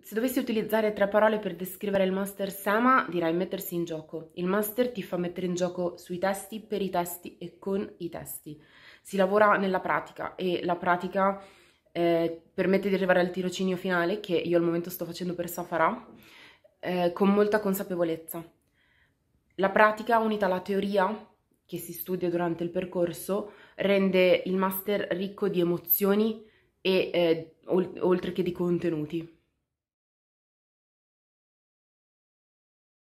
Se dovessi utilizzare tre parole per descrivere il master Sama, direi mettersi in gioco. Il master ti fa mettere in gioco sui testi, per i testi e con i testi. Si lavora nella pratica e la pratica eh, permette di arrivare al tirocinio finale, che io al momento sto facendo per Safara, eh, con molta consapevolezza. La pratica unita alla teoria che si studia durante il percorso rende il master ricco di emozioni e eh, oltre che di contenuti.